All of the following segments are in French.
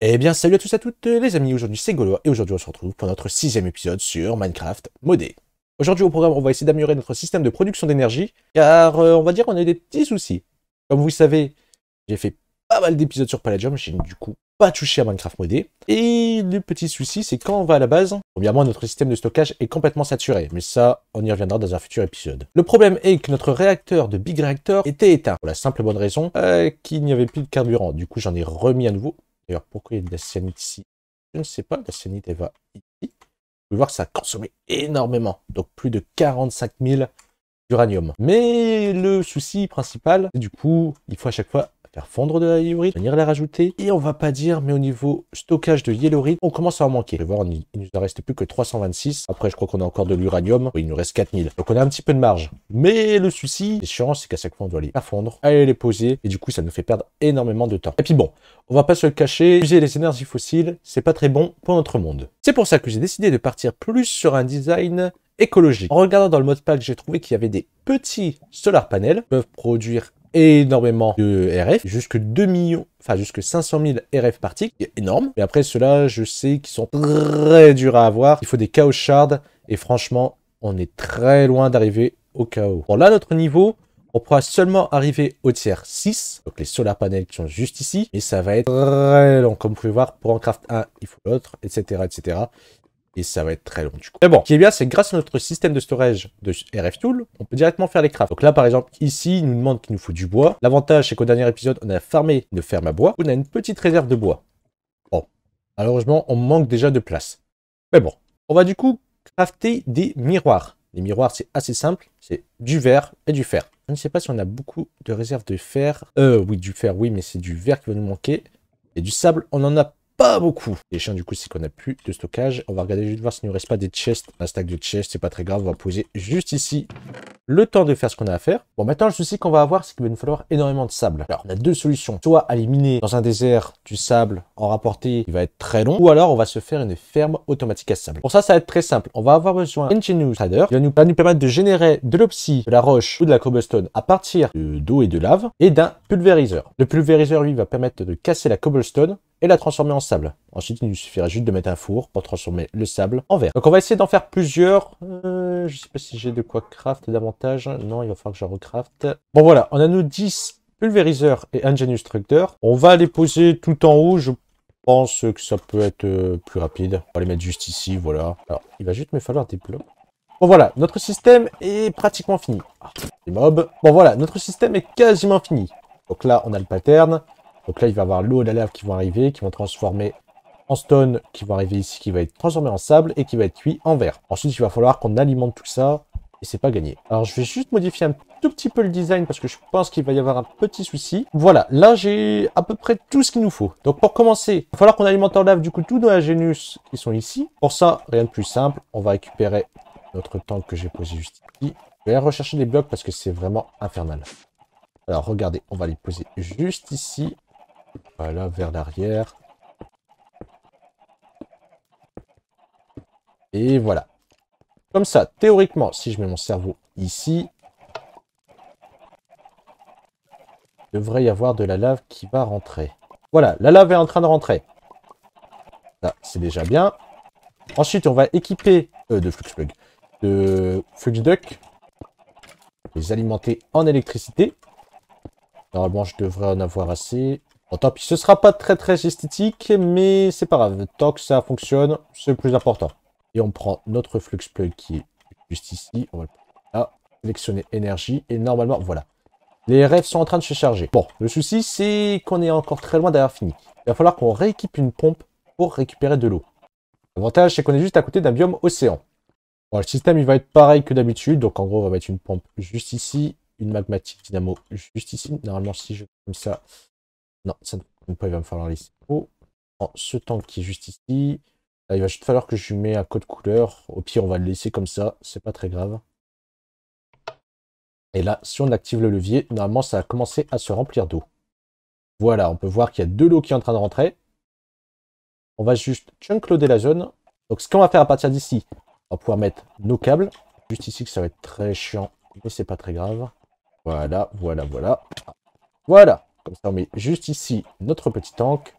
Et eh bien salut à tous et à toutes les amis, aujourd'hui c'est Golo et aujourd'hui on se retrouve pour notre sixième épisode sur Minecraft modé. Aujourd'hui au programme on va essayer d'améliorer notre système de production d'énergie car euh, on va dire qu'on a eu des petits soucis. Comme vous savez, j'ai fait pas mal d'épisodes sur Palladium, j'ai du coup pas toucher à Minecraft modé. Et le petit souci, c'est quand on va à la base, premièrement, notre système de stockage est complètement saturé, mais ça, on y reviendra dans un futur épisode. Le problème est que notre réacteur de Big Reactor était éteint, pour la simple bonne raison euh, qu'il n'y avait plus de carburant. Du coup, j'en ai remis à nouveau. D'ailleurs, pourquoi il y a de la cyanite ici Je ne sais pas, la cyanite, elle va ici. Vous pouvez voir que ça a consommé énormément, donc plus de 45 000 d'uranium. Mais le souci principal, du coup, il faut à chaque fois fondre de la hybride, venir la rajouter. Et on va pas dire, mais au niveau stockage de yellowrite, on commence à en manquer. vais voir, il nous en reste plus que 326. Après, je crois qu'on a encore de l'uranium. Il nous reste 4000. Donc, on a un petit peu de marge. Mais le souci, c'est chiant, c'est qu'à chaque fois, on doit les faire fondre, aller les poser. Et du coup, ça nous fait perdre énormément de temps. Et puis bon, on va pas se le cacher. User les énergies fossiles, c'est pas très bon pour notre monde. C'est pour ça que j'ai décidé de partir plus sur un design écologique. En regardant dans le mode pack, j'ai trouvé qu'il y avait des petits solar panels qui peuvent produire énormément de RF, jusque 2 millions, enfin jusque 500 000 RF par tick, énorme. Mais après cela, je sais qu'ils sont très durs à avoir. Il faut des chaos shards et franchement, on est très loin d'arriver au chaos. Bon là, notre niveau, on pourra seulement arriver au tiers 6, donc les solar panels qui sont juste ici, et ça va être très long. Comme vous pouvez voir, pour en craft 1, il faut l'autre, etc., etc et ça va être très long du coup. Mais bon, ce qui est bien, c'est grâce à notre système de storage de RF Tool, on peut directement faire les crafts. Donc là, par exemple, ici, il nous demande qu'il nous faut du bois. L'avantage, c'est qu'au dernier épisode, on a farmé une ferme à bois. On a une petite réserve de bois. Oh, malheureusement, on manque déjà de place. Mais bon, on va du coup crafter des miroirs. Les miroirs, c'est assez simple. C'est du verre et du fer. Je ne sais pas si on a beaucoup de réserves de fer. Euh, oui, du fer, oui, mais c'est du verre qui va nous manquer. Et du sable, on en a pas beaucoup. Les chiens du coup, c'est qu'on n'a plus de stockage. On va regarder juste voir s'il ne nous reste pas des chests. Un stack de chests, c'est pas très grave. On va poser juste ici le temps de faire ce qu'on a à faire. Bon, maintenant, le souci qu'on va avoir, c'est qu'il va nous falloir énormément de sable. Alors, on a deux solutions. Soit aller miner dans un désert du sable, en rapporter, il va être très long. Ou alors, on va se faire une ferme automatique à sable. Pour ça, ça va être très simple. On va avoir besoin d'un Trader. Il va nous, va nous permettre de générer de l'opsie, de la roche ou de la cobblestone à partir d'eau et de lave et d'un pulvériseur. Le pulvériseur, lui, va permettre de casser la cobblestone et la transformer en sable. Ensuite, il nous suffira juste de mettre un four pour transformer le sable en verre. Donc, on va essayer d'en faire plusieurs. Euh, je sais pas si j'ai de quoi craft davantage. Non, il va falloir que je recraft. Bon, voilà. On a nos 10 pulvériseurs et un genustructeur. On va les poser tout en haut. Je pense que ça peut être euh, plus rapide. On va les mettre juste ici, voilà. Alors, il va juste me falloir des blocs. Bon voilà, notre système est pratiquement fini. les ah, mobs. Bon voilà, notre système est quasiment fini. Donc là, on a le pattern. Donc là, il va y avoir l'eau et la lave qui vont arriver, qui vont transformer en stone, qui vont arriver ici, qui va être transformé en sable et qui va être cuit en verre. Ensuite, il va falloir qu'on alimente tout ça et c'est pas gagné. Alors je vais juste modifier un tout petit peu le design parce que je pense qu'il va y avoir un petit souci. Voilà, là j'ai à peu près tout ce qu'il nous faut. Donc pour commencer, il va falloir qu'on alimente en lave du coup tous nos agénus qui sont ici. Pour ça, rien de plus simple, on va récupérer notre tank que j'ai posé juste ici. Je vais aller rechercher des blocs parce que c'est vraiment infernal. Alors regardez, on va les poser juste ici. Voilà, vers l'arrière. Et voilà. Comme ça, théoriquement, si je mets mon cerveau ici, il devrait y avoir de la lave qui va rentrer. Voilà, la lave est en train de rentrer. Ça, c'est déjà bien. Ensuite, on va équiper euh, de Fluxplug, de duck. les alimenter en électricité. Normalement, je devrais en avoir assez. Bon, oh, tant pis, ce sera pas très très esthétique, mais c'est pas grave. Tant que ça fonctionne, c'est le plus important. Et on prend notre flux plug qui est juste ici. On va le là, sélectionner énergie. Et normalement, voilà. Les rêves sont en train de se charger. Bon, le souci, c'est qu'on est encore très loin d'avoir fini. Il va falloir qu'on rééquipe une pompe pour récupérer de l'eau. L'avantage, c'est qu'on est juste à côté d'un biome océan. Bon, le système, il va être pareil que d'habitude. Donc, en gros, on va mettre une pompe juste ici. Une magmatique dynamo juste ici. Normalement, si je comme ça, non, ça il va me falloir laisser oh. ce tank qui est juste ici. Euh, il va juste falloir que je lui mette un code couleur. Au pire, on va le laisser comme ça, c'est pas très grave. Et là, si on active le levier, normalement, ça a commencé à se remplir d'eau. Voilà, on peut voir qu'il y a de l'eau qui est en train de rentrer. On va juste chunkloader la zone. Donc, ce qu'on va faire à partir d'ici, on va pouvoir mettre nos câbles. Juste ici, que ça va être très chiant, mais c'est pas très grave. Voilà, voilà, voilà. Voilà comme ça, on met juste ici notre petit tank.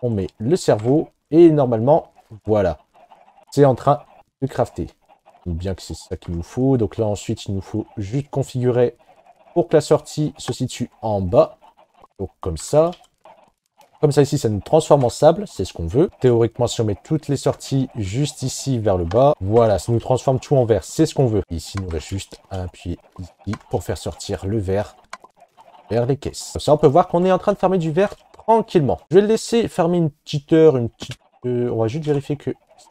On met le cerveau. Et normalement, voilà. C'est en train de crafter. Bien que c'est ça qu'il nous faut. Donc là, ensuite, il nous faut juste configurer pour que la sortie se situe en bas. Donc comme ça. Comme ça ici, ça nous transforme en sable, c'est ce qu'on veut. Théoriquement, si on met toutes les sorties juste ici vers le bas, voilà, ça nous transforme tout en vert, c'est ce qu'on veut. Ici, nous reste juste à appuyer ici pour faire sortir le vert vers les caisses. ça, on peut voir qu'on est en train de fermer du verre tranquillement. Je vais le laisser fermer une petite heure, une petite... Euh, on va juste vérifier que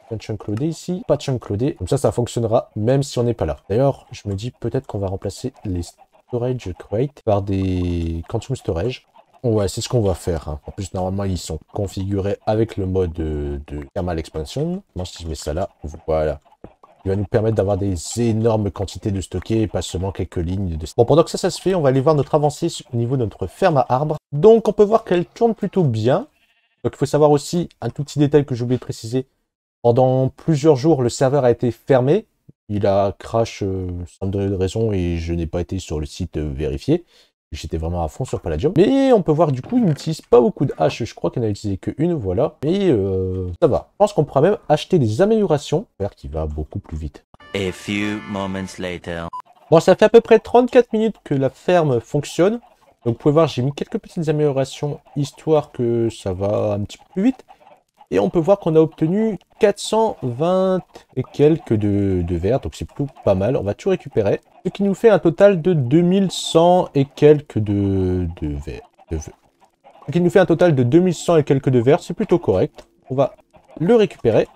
c'est un chunk ici, pas de chunk Comme ça, ça fonctionnera même si on n'est pas là. D'ailleurs, je me dis peut-être qu'on va remplacer les storage create par des quantum storage. Ouais, c'est ce qu'on va faire. Hein. En plus, normalement, ils sont configurés avec le mode de, thermal expansion. Moi, si je mets ça là, voilà va nous permettre d'avoir des énormes quantités de stocker, et pas seulement quelques lignes de... Bon, pendant que ça, se fait, on va aller voir notre avancée au niveau de notre ferme à arbres. Donc, on peut voir qu'elle tourne plutôt bien. Donc, il faut savoir aussi un tout petit détail que j'ai oublié de préciser. Pendant plusieurs jours, le serveur a été fermé. Il a crash sans euh, sans de raison et je n'ai pas été sur le site euh, vérifié. J'étais vraiment à fond sur Palladium. Mais on peut voir du coup, il n'utilise pas beaucoup de haches. Je crois qu'il n'a a utilisé qu'une, voilà. Mais euh, ça va. Je pense qu'on pourra même acheter des améliorations. J'espère qu'il va beaucoup plus vite. A few moments later. Bon, ça fait à peu près 34 minutes que la ferme fonctionne. Donc vous pouvez voir, j'ai mis quelques petites améliorations, histoire que ça va un petit peu plus vite. Et on peut voir qu'on a obtenu 420 et quelques de, de donc c'est plutôt pas mal. On va tout récupérer. Ce qui nous fait un total de 2100 et quelques de, de ce qui nous fait un total de 2100 et quelques de verres. c'est plutôt correct. On va le récupérer.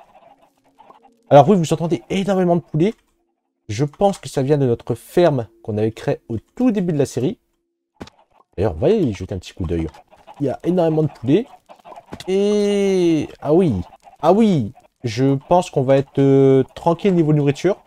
Alors oui, vous entendez énormément de poulets. Je pense que ça vient de notre ferme qu'on avait créée au tout début de la série. D'ailleurs, voyez, jetez un petit coup d'œil. Il y a énormément de poulets. Et... Ah oui. Ah oui. Je pense qu'on va être euh, tranquille niveau nourriture.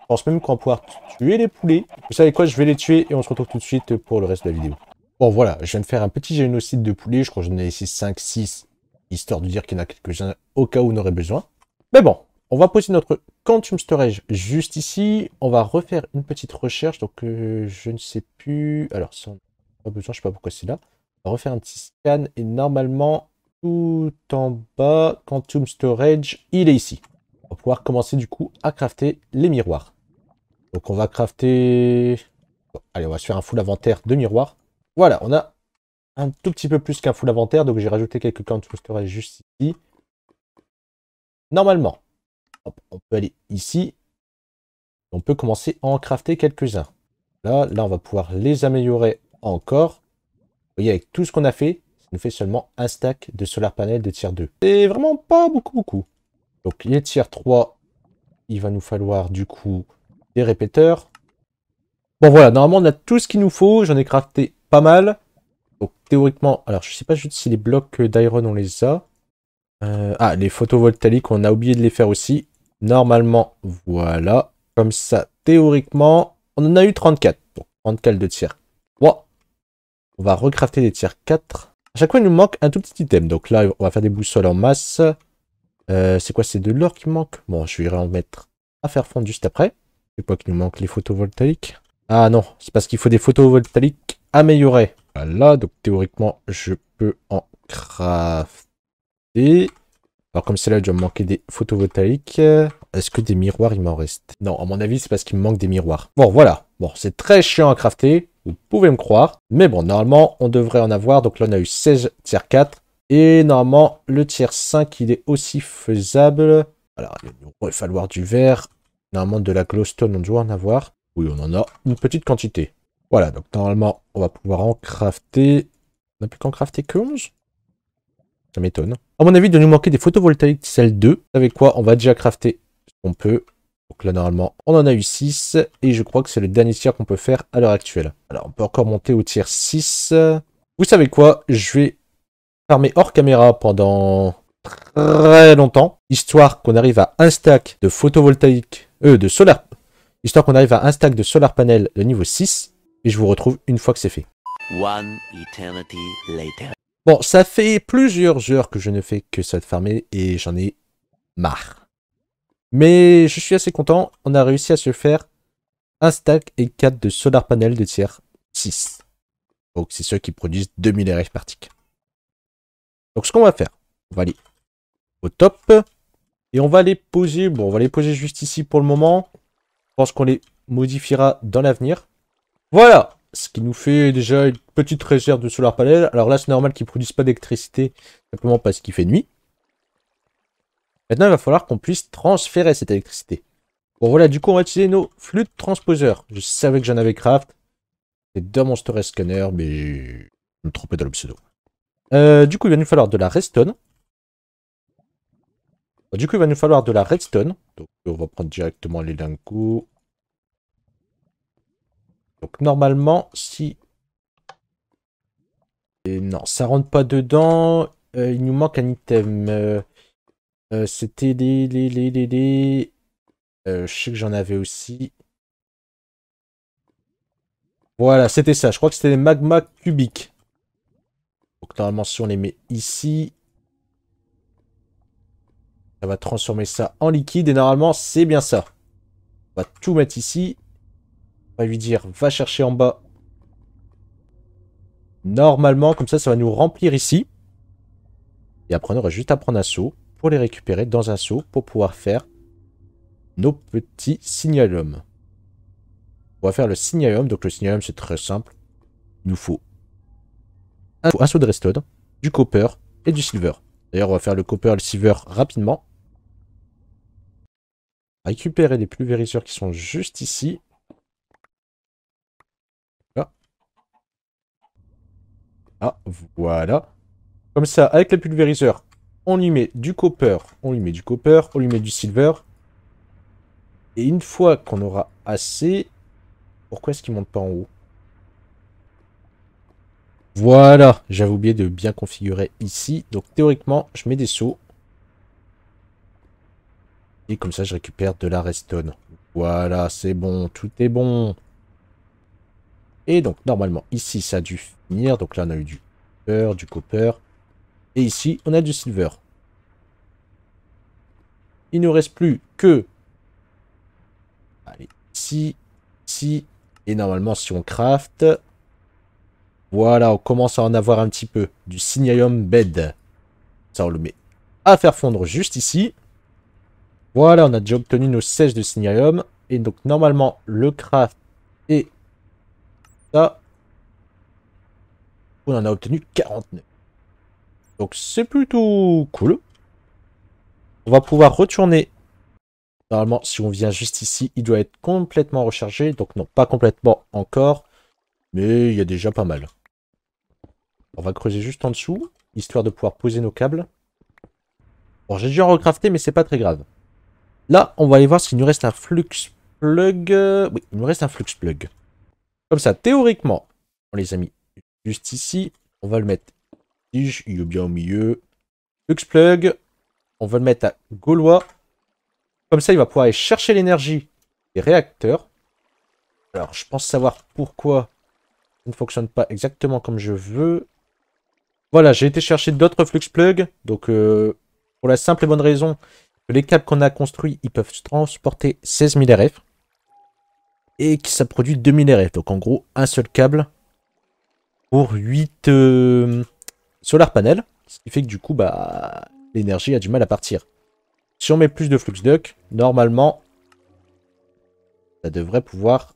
Je pense même qu'on va pouvoir tuer les poulets. Vous savez quoi, je vais les tuer et on se retrouve tout de suite pour le reste de la vidéo. Bon voilà, je viens de faire un petit génocide de poulets. Je crois que j'en ai ici 5, 6, histoire de dire qu'il y en a quelques-uns au cas où on aurait besoin. Mais bon, on va poser notre Quantum Storage juste ici. On va refaire une petite recherche. Donc, euh, je ne sais plus... Alors, si on n'a pas besoin, je ne sais pas pourquoi c'est là. On va refaire un petit scan et normalement, tout en bas, Quantum Storage, il est ici. On va pouvoir commencer du coup à crafter les miroirs. Donc on va crafter... allez, on va se faire un full inventaire de miroirs. Voilà, on a un tout petit peu plus qu'un full inventaire, donc j'ai rajouté quelques Quantum Storage juste ici. Normalement, on peut aller ici. On peut commencer à en crafter quelques-uns. Là, là, on va pouvoir les améliorer encore. Vous voyez, avec tout ce qu'on a fait, nous fait seulement un stack de solar panel de tiers 2. C'est vraiment pas beaucoup, beaucoup. Donc les tiers 3, il va nous falloir du coup des répéteurs. Bon voilà, normalement on a tout ce qu'il nous faut, j'en ai crafté pas mal. Donc théoriquement, alors je sais pas juste si les blocs d'iron on les a. Euh, ah, les photovoltaïques, on a oublié de les faire aussi. Normalement, voilà. Comme ça, théoriquement, on en a eu 34. Donc 34 de tiers 3. On va recrafter des tiers 4. À chaque fois, il nous manque un tout petit item. Donc là, on va faire des boussoles en masse. Euh, c'est quoi C'est de l'or qui manque Bon, je vais en mettre à faire fondre juste après. C'est quoi qu'il nous manque Les photovoltaïques Ah non, c'est parce qu'il faut des photovoltaïques améliorés. Voilà, donc théoriquement, je peux en crafter. Alors comme celle-là, il doit me manquer des photovoltaïques. Est-ce que des miroirs, il m'en reste Non, à mon avis, c'est parce qu'il me manque des miroirs. Bon, voilà. Bon, c'est très chiant à crafter. Vous pouvez me croire. Mais bon, normalement, on devrait en avoir. Donc là, on a eu 16 tiers 4. Et normalement, le tiers 5, il est aussi faisable. Alors, il va falloir du verre. Normalement, de la glowstone, on doit en avoir. Oui, on en a une petite quantité. Voilà, donc normalement, on va pouvoir en crafter. On n'a plus qu'en crafter que 11 Ça m'étonne. À mon avis, de nous manquer des photovoltaïques celle 2. Vous savez quoi On va déjà crafter ce qu'on peut. Donc là, normalement, on en a eu 6. Et je crois que c'est le dernier tir qu'on peut faire à l'heure actuelle. Alors, on peut encore monter au tir 6. Vous savez quoi Je vais fermer hors caméra pendant très longtemps. Histoire qu'on arrive à un stack de photovoltaïque... Euh, de solaire... Histoire qu'on arrive à un stack de solar panel de niveau 6. Et je vous retrouve une fois que c'est fait. Bon, ça fait plusieurs heures que je ne fais que ça de farmer et j'en ai marre. Mais je suis assez content, on a réussi à se faire un stack et quatre de solar panel de tiers 6. Donc c'est ceux qui produisent 2000 RF partiques. Donc ce qu'on va faire, on va aller au top. Et on va les poser, bon on va les poser juste ici pour le moment. Je pense qu'on les modifiera dans l'avenir. Voilà, ce qui nous fait déjà une petite réserve de solar panel. Alors là c'est normal qu'ils ne produisent pas d'électricité, simplement parce qu'il fait nuit. Maintenant, il va falloir qu'on puisse transférer cette électricité. Bon, voilà, du coup, on va utiliser nos de transposeurs. Je savais que j'en avais craft. C'est dans mon scanner, mais je me trompais dans le pseudo. Euh, du coup, il va nous falloir de la redstone. Du coup, il va nous falloir de la redstone. Donc, on va prendre directement les d'un coup. Donc, normalement, si... Et non, ça rentre pas dedans. Euh, il nous manque un item. Euh, euh, c'était des... Euh, je sais que j'en avais aussi. Voilà, c'était ça. Je crois que c'était des magmas cubiques. Donc normalement, si on les met ici, ça va transformer ça en liquide. Et normalement, c'est bien ça. On va tout mettre ici. On va lui dire, va chercher en bas. Normalement, comme ça, ça va nous remplir ici. Et après, on aura juste à prendre un saut pour les récupérer dans un seau pour pouvoir faire nos petits signalums. On va faire le signalum. Donc le signalum, c'est très simple. Il nous faut un, saut seau de restode, du copper et du silver. D'ailleurs, on va faire le copper et le silver rapidement. Récupérer les pulvériseurs qui sont juste ici. Ah, voilà. Comme ça, avec les pulvériseurs, on lui met du copper, on lui met du copper, on lui met du silver. Et une fois qu'on aura assez... Pourquoi est-ce qu'il monte pas en haut Voilà, j'avais oublié de bien configurer ici. Donc théoriquement, je mets des sauts. Et comme ça, je récupère de la restone. Voilà, c'est bon, tout est bon. Et donc, normalement, ici, ça a dû finir. Donc là, on a eu du copper, du copper. Et ici, on a du silver. Il ne reste plus que... Allez, ici, ici. Et normalement, si on craft... Voilà, on commence à en avoir un petit peu. Du signalium bed. Ça, on le met à faire fondre juste ici. Voilà, on a déjà obtenu nos 16 de signalium. Et donc, normalement, le craft et ça, on en a obtenu 49. Donc c'est plutôt cool. On va pouvoir retourner. Normalement, si on vient juste ici, il doit être complètement rechargé. Donc non, pas complètement encore. Mais il y a déjà pas mal. On va creuser juste en dessous, histoire de pouvoir poser nos câbles. Bon, j'ai dû en recrafter, mais c'est pas très grave. Là, on va aller voir s'il nous reste un flux plug. Oui, il nous reste un flux plug. Comme ça, théoriquement, on les a mis juste ici. On va le mettre il est bien au milieu. Flux plug. on va le mettre à Gaulois. Comme ça, il va pouvoir aller chercher l'énergie des réacteurs. Alors, je pense savoir pourquoi ça ne fonctionne pas exactement comme je veux. Voilà, j'ai été chercher d'autres flux plug. Donc, euh, pour la simple et bonne raison que les câbles qu'on a construits, ils peuvent transporter 16 000 RF. Et que ça produit 2000 RF. Donc, en gros, un seul câble pour 8, solar panel, ce qui fait que du coup, bah, l'énergie a du mal à partir. Si on met plus de flux duck, normalement, ça devrait pouvoir...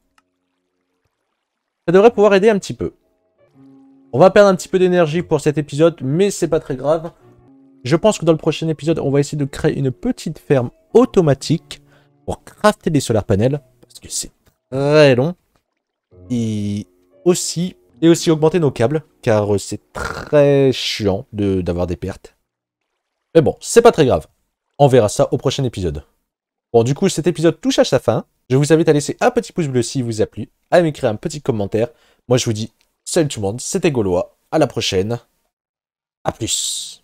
Ça devrait pouvoir aider un petit peu. On va perdre un petit peu d'énergie pour cet épisode, mais c'est pas très grave. Je pense que dans le prochain épisode, on va essayer de créer une petite ferme automatique pour crafter des solar panels, parce que c'est très long. Et aussi et aussi augmenter nos câbles, car euh, c'est très chiant d'avoir des pertes. Mais bon, c'est pas très grave. On verra ça au prochain épisode. Bon, du coup, cet épisode touche à sa fin. Je vous invite à laisser un petit pouce bleu s'il vous a plu, à m'écrire un petit commentaire. Moi, je vous dis salut tout le monde, c'était Gaulois. À la prochaine. À plus.